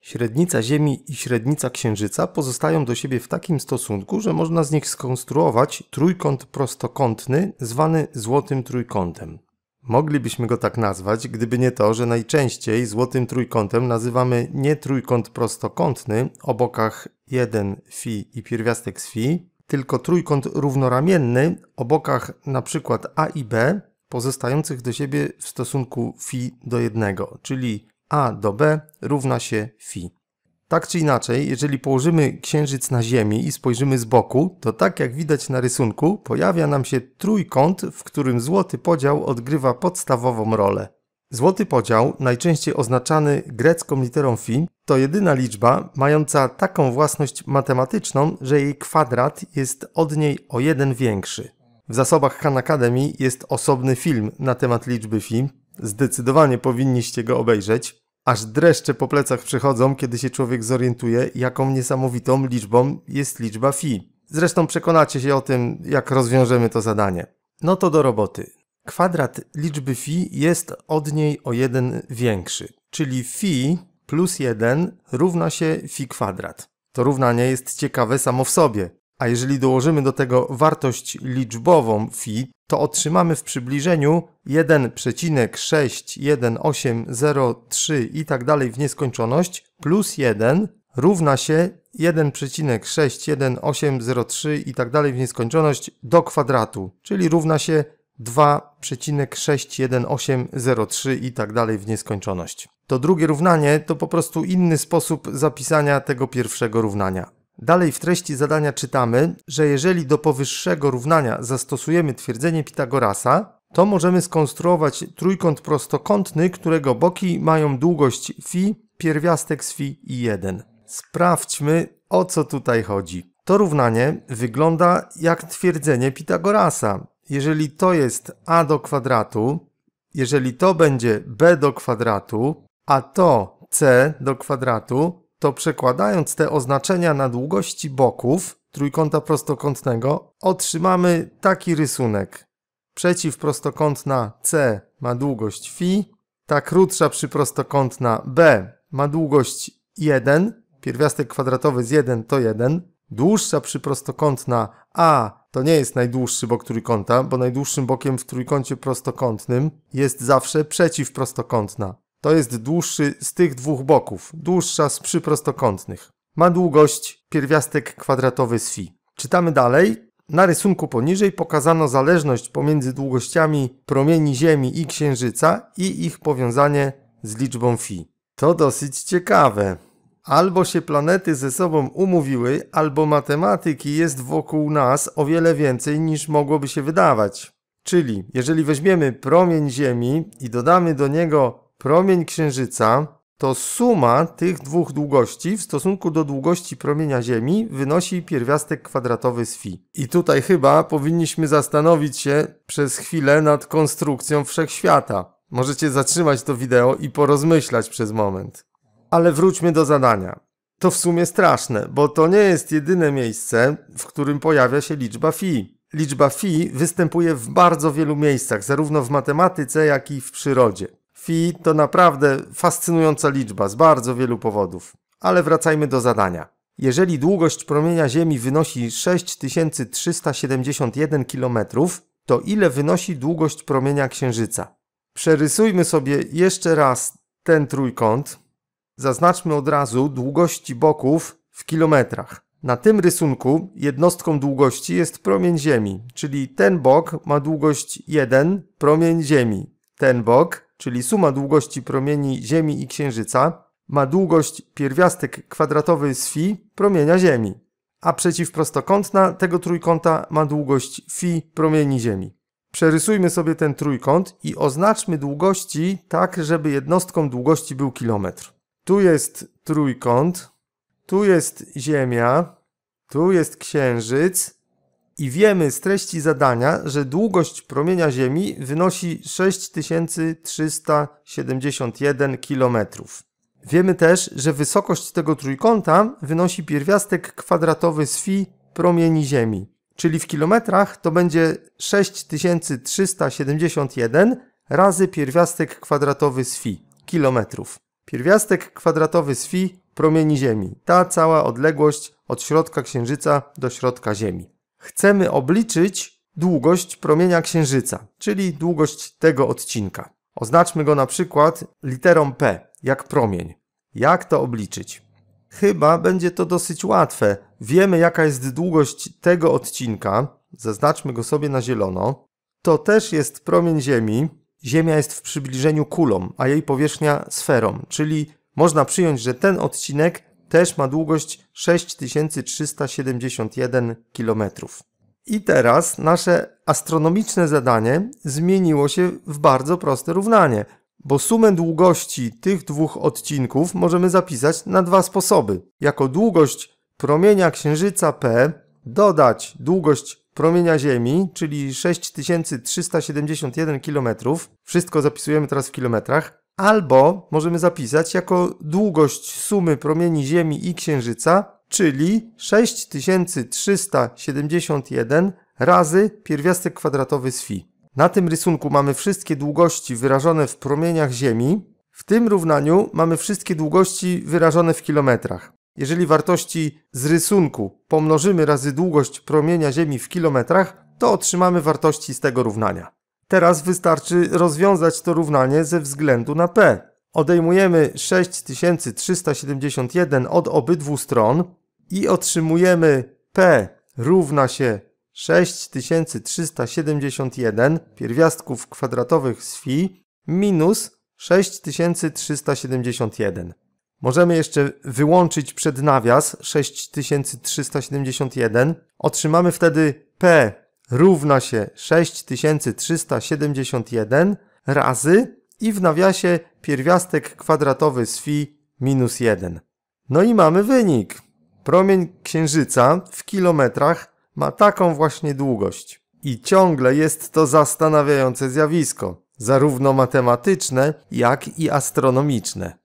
Średnica Ziemi i średnica Księżyca pozostają do siebie w takim stosunku, że można z nich skonstruować trójkąt prostokątny zwany złotym trójkątem. Moglibyśmy go tak nazwać, gdyby nie to, że najczęściej złotym trójkątem nazywamy nie trójkąt prostokątny o bokach 1 φ i pierwiastek z φ, tylko trójkąt równoramienny o bokach np. a i b pozostających do siebie w stosunku φ do 1, czyli a do B równa się φ. Tak czy inaczej, jeżeli położymy księżyc na Ziemi i spojrzymy z boku, to tak jak widać na rysunku, pojawia nam się trójkąt, w którym złoty podział odgrywa podstawową rolę. Złoty podział, najczęściej oznaczany grecką literą φ, to jedyna liczba mająca taką własność matematyczną, że jej kwadrat jest od niej o jeden większy. W zasobach Khan Academy jest osobny film na temat liczby φ, Zdecydowanie powinniście go obejrzeć. Aż dreszcze po plecach przechodzą, kiedy się człowiek zorientuje, jaką niesamowitą liczbą jest liczba fi. Zresztą przekonacie się o tym, jak rozwiążemy to zadanie. No to do roboty. Kwadrat liczby fi jest od niej o 1 większy, czyli fi plus 1 równa się fi kwadrat. To równanie jest ciekawe samo w sobie, a jeżeli dołożymy do tego wartość liczbową φ, to otrzymamy w przybliżeniu 1,61803 i tak dalej w nieskończoność plus 1 równa się 1,61803 i tak dalej w nieskończoność do kwadratu, czyli równa się 2,61803 i tak dalej w nieskończoność. To drugie równanie to po prostu inny sposób zapisania tego pierwszego równania. Dalej w treści zadania czytamy, że jeżeli do powyższego równania zastosujemy twierdzenie Pitagorasa, to możemy skonstruować trójkąt prostokątny, którego boki mają długość φ, pierwiastek z φ i 1. Sprawdźmy o co tutaj chodzi. To równanie wygląda jak twierdzenie Pitagorasa. Jeżeli to jest a do kwadratu, jeżeli to będzie b do kwadratu, a to c do kwadratu, to przekładając te oznaczenia na długości boków trójkąta prostokątnego otrzymamy taki rysunek. Przeciwprostokątna C ma długość φ, ta krótsza przyprostokątna B ma długość 1, pierwiastek kwadratowy z 1 to 1, dłuższa przyprostokątna A to nie jest najdłuższy bok trójkąta, bo najdłuższym bokiem w trójkącie prostokątnym jest zawsze przeciwprostokątna to jest dłuższy z tych dwóch boków, dłuższa z przyprostokątnych. Ma długość pierwiastek kwadratowy z φ. Czytamy dalej. Na rysunku poniżej pokazano zależność pomiędzy długościami promieni Ziemi i Księżyca i ich powiązanie z liczbą φ. To dosyć ciekawe. Albo się planety ze sobą umówiły, albo matematyki jest wokół nas o wiele więcej niż mogłoby się wydawać. Czyli jeżeli weźmiemy promień Ziemi i dodamy do niego promień Księżyca, to suma tych dwóch długości w stosunku do długości promienia Ziemi wynosi pierwiastek kwadratowy z phi. I tutaj chyba powinniśmy zastanowić się przez chwilę nad konstrukcją wszechświata. Możecie zatrzymać to wideo i porozmyślać przez moment. Ale wróćmy do zadania. To w sumie straszne, bo to nie jest jedyne miejsce, w którym pojawia się liczba φ. Liczba φ występuje w bardzo wielu miejscach, zarówno w matematyce, jak i w przyrodzie. Fi to naprawdę fascynująca liczba z bardzo wielu powodów. Ale wracajmy do zadania. Jeżeli długość promienia Ziemi wynosi 6371 km, to ile wynosi długość promienia Księżyca? Przerysujmy sobie jeszcze raz ten trójkąt. Zaznaczmy od razu długości boków w kilometrach. Na tym rysunku jednostką długości jest promień Ziemi, czyli ten bok ma długość 1 promień Ziemi, ten bok czyli suma długości promieni Ziemi i Księżyca, ma długość pierwiastek kwadratowy z φ promienia Ziemi, a przeciwprostokątna tego trójkąta ma długość φ promieni Ziemi. Przerysujmy sobie ten trójkąt i oznaczmy długości tak, żeby jednostką długości był kilometr. Tu jest trójkąt, tu jest Ziemia, tu jest Księżyc, i wiemy z treści zadania, że długość promienia Ziemi wynosi 6371 km. Wiemy też, że wysokość tego trójkąta wynosi pierwiastek kwadratowy z fi promieni Ziemi, czyli w kilometrach to będzie 6371 razy pierwiastek kwadratowy z fi kilometrów. Pierwiastek kwadratowy z fi promieni Ziemi, ta cała odległość od środka Księżyca do środka Ziemi chcemy obliczyć długość promienia Księżyca, czyli długość tego odcinka. Oznaczmy go na przykład literą P, jak promień. Jak to obliczyć? Chyba będzie to dosyć łatwe. Wiemy jaka jest długość tego odcinka, zaznaczmy go sobie na zielono. To też jest promień Ziemi. Ziemia jest w przybliżeniu kulą, a jej powierzchnia sferą, czyli można przyjąć, że ten odcinek też ma długość 6371 km. I teraz nasze astronomiczne zadanie zmieniło się w bardzo proste równanie, bo sumę długości tych dwóch odcinków możemy zapisać na dwa sposoby. Jako długość promienia Księżyca P dodać długość promienia Ziemi, czyli 6371 km. Wszystko zapisujemy teraz w kilometrach albo możemy zapisać jako długość sumy promieni Ziemi i Księżyca, czyli 6371 razy pierwiastek kwadratowy z φ. Na tym rysunku mamy wszystkie długości wyrażone w promieniach Ziemi. W tym równaniu mamy wszystkie długości wyrażone w kilometrach. Jeżeli wartości z rysunku pomnożymy razy długość promienia Ziemi w kilometrach, to otrzymamy wartości z tego równania. Teraz wystarczy rozwiązać to równanie ze względu na p. Odejmujemy 6371 od obydwu stron i otrzymujemy p równa się 6371 pierwiastków kwadratowych z phi minus 6371. Możemy jeszcze wyłączyć przed nawias 6371. Otrzymamy wtedy P równa się 6371 razy i w nawiasie pierwiastek kwadratowy z fi minus 1. No i mamy wynik. Promień Księżyca w kilometrach ma taką właśnie długość. I ciągle jest to zastanawiające zjawisko, zarówno matematyczne, jak i astronomiczne.